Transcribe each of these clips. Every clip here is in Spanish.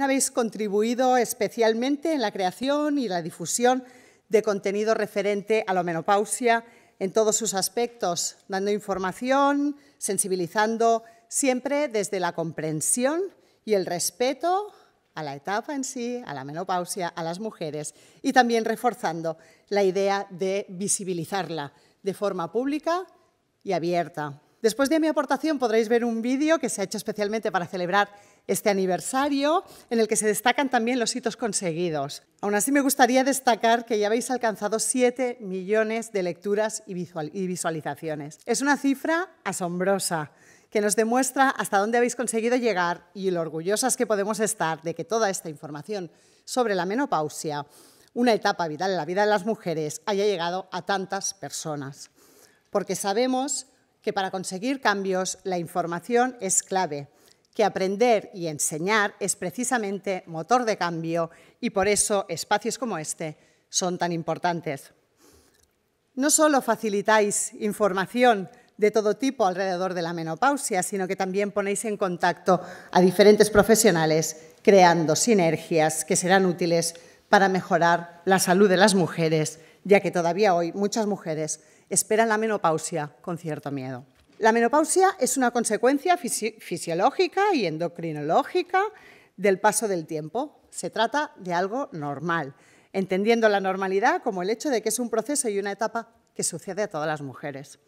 Habéis contribuido especialmente en la creación y la difusión de contenido referente a la menopausia en todos sus aspectos, dando información, sensibilizando, siempre desde la comprensión y el respeto a la etapa en sí, a la menopausia, a las mujeres y también reforzando la idea de visibilizarla de forma pública y abierta. Después de mi aportación podréis ver un vídeo que se ha hecho especialmente para celebrar este aniversario, en el que se destacan también los hitos conseguidos. Aún así, me gustaría destacar que ya habéis alcanzado 7 millones de lecturas y, visualizaciones. Es una cifra asombrosa que nos demuestra hasta dónde habéis conseguido llegar y lo orgullosas que podemos estar de que toda esta información sobre la menopausia, una etapa vital en la vida de las mujeres, haya llegado a tantas personas. Porque sabemos que para conseguir cambios la información es clave, que aprender y enseñar es precisamente motor de cambio y por eso espacios como este son tan importantes. No solo facilitáis información de todo tipo alrededor de la menopausia, sino que también ponéis en contacto a diferentes profesionales creando sinergias que serán útiles para mejorar la salud de las mujeres, ya que todavía hoy muchas mujeres esperan la menopausia con cierto miedo. La menopausia es una consecuencia fisiológica y endocrinológica del paso del tiempo. Se trata de algo normal, entendiendo la normalidad como el hecho de que es un proceso y una etapa que sucede a todas las mujeres.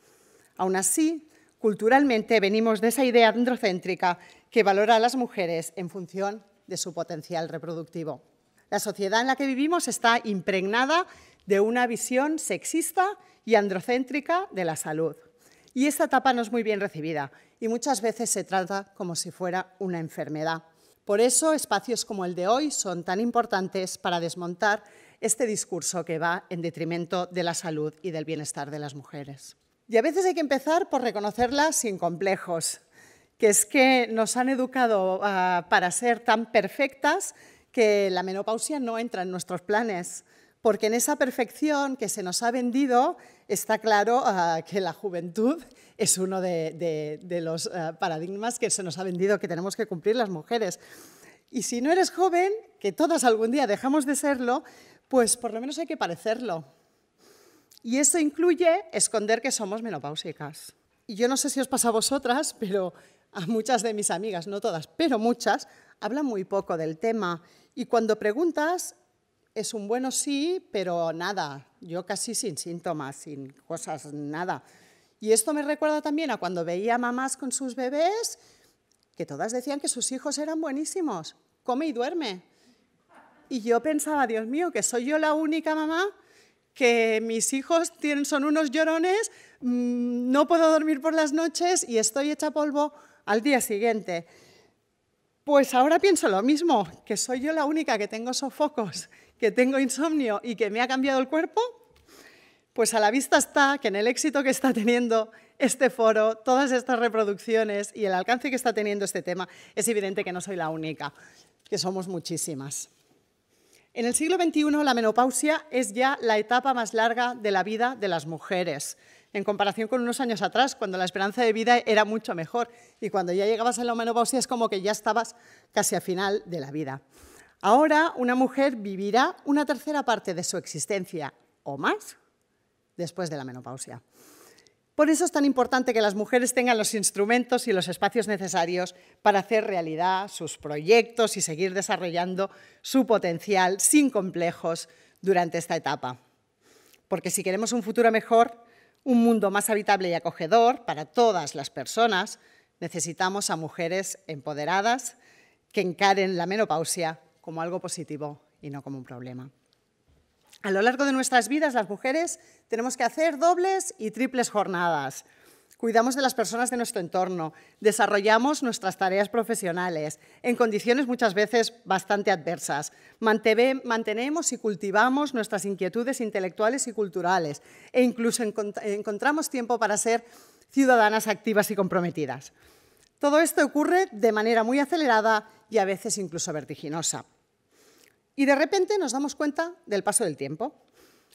Aún así, culturalmente venimos de esa idea androcéntrica que valora a las mujeres en función de su potencial reproductivo. La sociedad en la que vivimos está impregnada de una visión sexista y androcéntrica de la salud. Y esta etapa no es muy bien recibida y muchas veces se trata como si fuera una enfermedad. Por eso espacios como el de hoy son tan importantes para desmontar este discurso que va en detrimento de la salud y del bienestar de las mujeres. Y a veces hay que empezar por reconocerlas sin complejos, que es que nos han educado ah, para ser tan perfectas que la menopausia no entra en nuestros planes porque en esa perfección que se nos ha vendido está claro ah, que la juventud es uno de, los ah, paradigmas que se nos ha vendido que tenemos que cumplir las mujeres. Y si no eres joven, que todas algún día dejamos de serlo, pues por lo menos hay que parecerlo. Y eso incluye esconder que somos menopáusicas. Y yo no sé si os pasa a vosotras, pero a muchas de mis amigas, no todas, pero muchas, hablan muy poco del tema. Y cuando preguntas, es un bueno sí, pero nada, yo casi sin síntomas, sin cosas, nada. Y esto me recuerda también a cuando veía mamás con sus bebés, que todas decían que sus hijos eran buenísimos, come y duerme. Y yo pensaba, Dios mío, que soy yo la única mamá, que mis hijos son unos llorones, mm, no puedo dormir por las noches y estoy hecha polvo al día siguiente. Pues ahora pienso lo mismo, que soy yo la única que tengo sofocos que tengo insomnio y que me ha cambiado el cuerpo, pues a la vista está que en el éxito que está teniendo este foro, todas estas reproducciones y el alcance que está teniendo este tema, es evidente que no soy la única, que somos muchísimas. En el siglo XXI la menopausia es ya la etapa más larga de la vida de las mujeres, en comparación con unos años atrás, cuando la esperanza de vida era mucho mejor y cuando ya llegabas a la menopausia es como que ya estabas casi a final de la vida. Ahora una mujer vivirá una tercera parte de su existencia o más después de la menopausia. Por eso es tan importante que las mujeres tengan los instrumentos y los espacios necesarios para hacer realidad sus proyectos y seguir desarrollando su potencial sin complejos durante esta etapa. Porque si queremos un futuro mejor, un mundo más habitable y acogedor para todas las personas, necesitamos a mujeres empoderadas que encaren la menopausia como algo positivo y no como un problema. A lo largo de nuestras vidas, las mujeres tenemos que hacer dobles y triples jornadas. Cuidamos de las personas de nuestro entorno, desarrollamos nuestras tareas profesionales en condiciones muchas veces bastante adversas. Mantenemos y cultivamos nuestras inquietudes intelectuales y culturales e incluso encontramos tiempo para ser ciudadanas activas y comprometidas. Todo esto ocurre de manera muy acelerada y a veces incluso vertiginosa. Y de repente nos damos cuenta del paso del tiempo.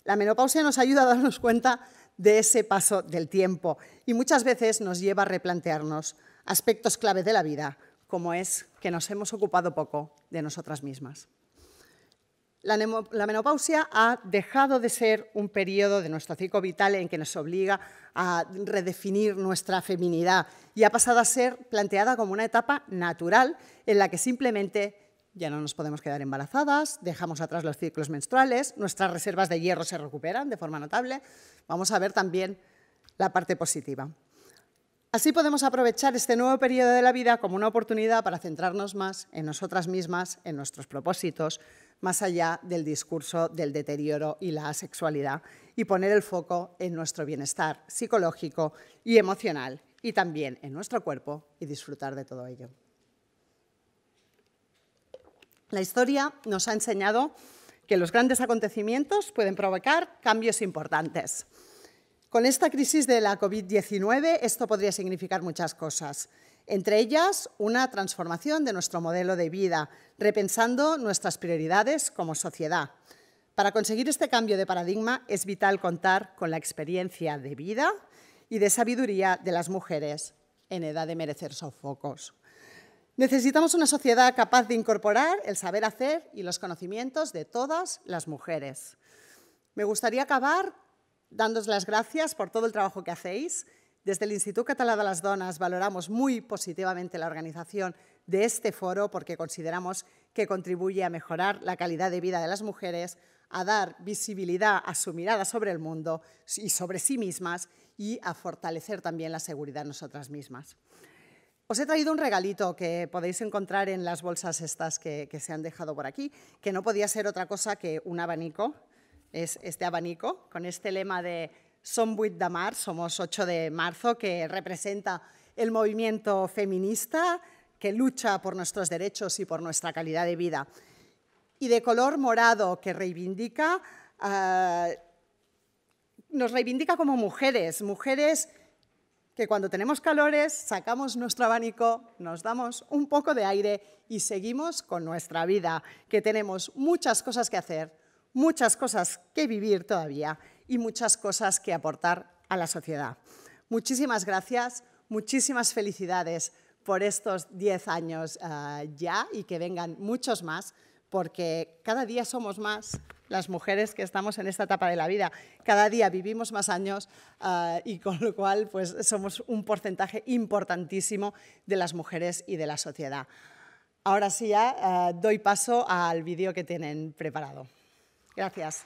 La menopausia nos ayuda a darnos cuenta de ese paso del tiempo y muchas veces nos lleva a replantearnos aspectos clave de la vida, como es que nos hemos ocupado poco de nosotras mismas. La, menopausia ha dejado de ser un periodo de nuestro ciclo vital en que nos obliga a redefinir nuestra feminidad y ha pasado a ser planteada como una etapa natural en la que simplemente ya no nos podemos quedar embarazadas, dejamos atrás los ciclos menstruales, nuestras reservas de hierro se recuperan de forma notable. Vamos a ver también la parte positiva. Así podemos aprovechar este nuevo periodo de la vida como una oportunidad para centrarnos más en nosotras mismas, en nuestros propósitos, más allá del discurso del deterioro y la asexualidad, y poner el foco en nuestro bienestar psicológico y emocional, y también en nuestro cuerpo, y disfrutar de todo ello. La historia nos ha enseñado que los grandes acontecimientos pueden provocar cambios importantes. Con esta crisis de la COVID-19 esto podría significar muchas cosas, entre ellas una transformación de nuestro modelo de vida, repensando nuestras prioridades como sociedad. Para conseguir este cambio de paradigma es vital contar con la experiencia de vida y de sabiduría de las mujeres en edad de merecer sofocos. Necesitamos una sociedad capaz de incorporar el saber hacer y los conocimientos de todas las mujeres. Me gustaría acabar dándos las gracias por todo el trabajo que hacéis. Desde el Instituto Catalán de las Donas valoramos muy positivamente la organización de este foro porque consideramos que contribuye a mejorar la calidad de vida de las mujeres, a dar visibilidad a su mirada sobre el mundo y sobre sí mismas y a fortalecer también la seguridad de nosotras mismas. Os he traído un regalito que podéis encontrar en las bolsas estas que, se han dejado por aquí, que no podía ser otra cosa que un abanico, es este abanico, con este lema de Som 8 de somos 8 de marzo, que representa el movimiento feminista que lucha por nuestros derechos y por nuestra calidad de vida. Y de color morado, que reivindica, ah, nos reivindica como mujeres, mujeres que cuando tenemos calores sacamos nuestro abanico, nos damos un poco de aire y seguimos con nuestra vida, que tenemos muchas cosas que hacer, muchas cosas que vivir todavía y muchas cosas que aportar a la sociedad. Muchísimas gracias, muchísimas felicidades por estos 10 años ah, ya y que vengan muchos más, porque cada día somos más las mujeres que estamos en esta etapa de la vida. Cada día vivimos más años ah, y con lo cual pues, somos un porcentaje importantísimo de las mujeres y de la sociedad. Ahora sí ya ah, doy paso al vídeo que tienen preparado. Gracias.